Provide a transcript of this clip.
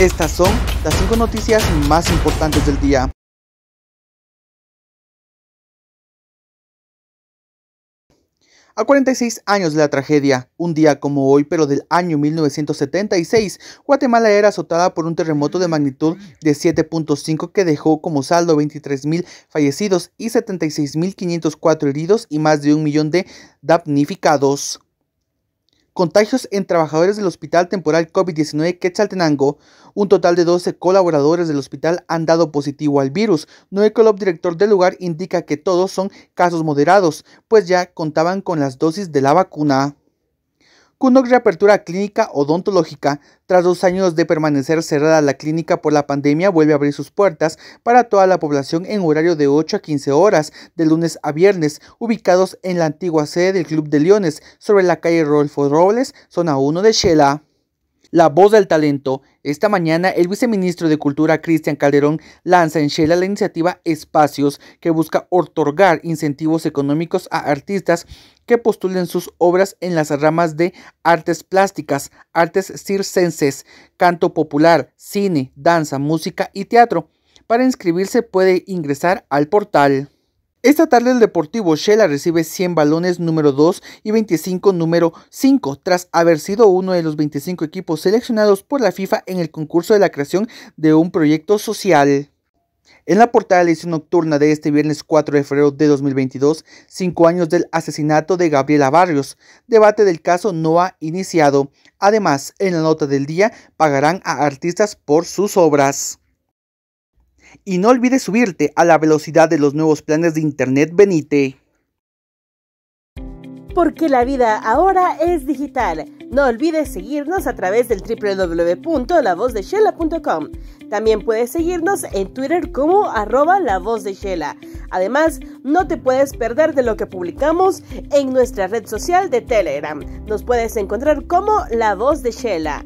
Estas son las 5 noticias más importantes del día. A 46 años de la tragedia, un día como hoy pero del año 1976, Guatemala era azotada por un terremoto de magnitud de 7.5 que dejó como saldo 23.000 fallecidos y 76.504 heridos y más de un millón de damnificados. Contagios en trabajadores del Hospital Temporal COVID-19 Quetzaltenango. Un total de 12 colaboradores del hospital han dado positivo al virus. Noé Colop, director del lugar, indica que todos son casos moderados, pues ya contaban con las dosis de la vacuna. Kunok reapertura clínica odontológica. Tras dos años de permanecer cerrada la clínica por la pandemia, vuelve a abrir sus puertas para toda la población en horario de 8 a 15 horas, de lunes a viernes, ubicados en la antigua sede del Club de Leones, sobre la calle Rolfo Robles, zona 1 de Shela. La voz del talento. Esta mañana, el viceministro de Cultura, Cristian Calderón, lanza en Shela la iniciativa Espacios, que busca otorgar incentivos económicos a artistas que postulen sus obras en las ramas de artes plásticas, artes circenses, canto popular, cine, danza, música y teatro. Para inscribirse puede ingresar al portal. Esta tarde el Deportivo Shela recibe 100 balones número 2 y 25 número 5, tras haber sido uno de los 25 equipos seleccionados por la FIFA en el concurso de la creación de un proyecto social. En la portada de la edición nocturna de este viernes 4 de febrero de 2022, cinco años del asesinato de Gabriela Barrios, debate del caso no ha iniciado. Además, en la nota del día, pagarán a artistas por sus obras. Y no olvides subirte a la velocidad de los nuevos planes de Internet Benite. Porque la vida ahora es digital. No olvides seguirnos a través del www.lavozdechela.com. También puedes seguirnos en Twitter como arroba la voz de Shela. Además, no te puedes perder de lo que publicamos en nuestra red social de Telegram. Nos puedes encontrar como La Voz de Shela.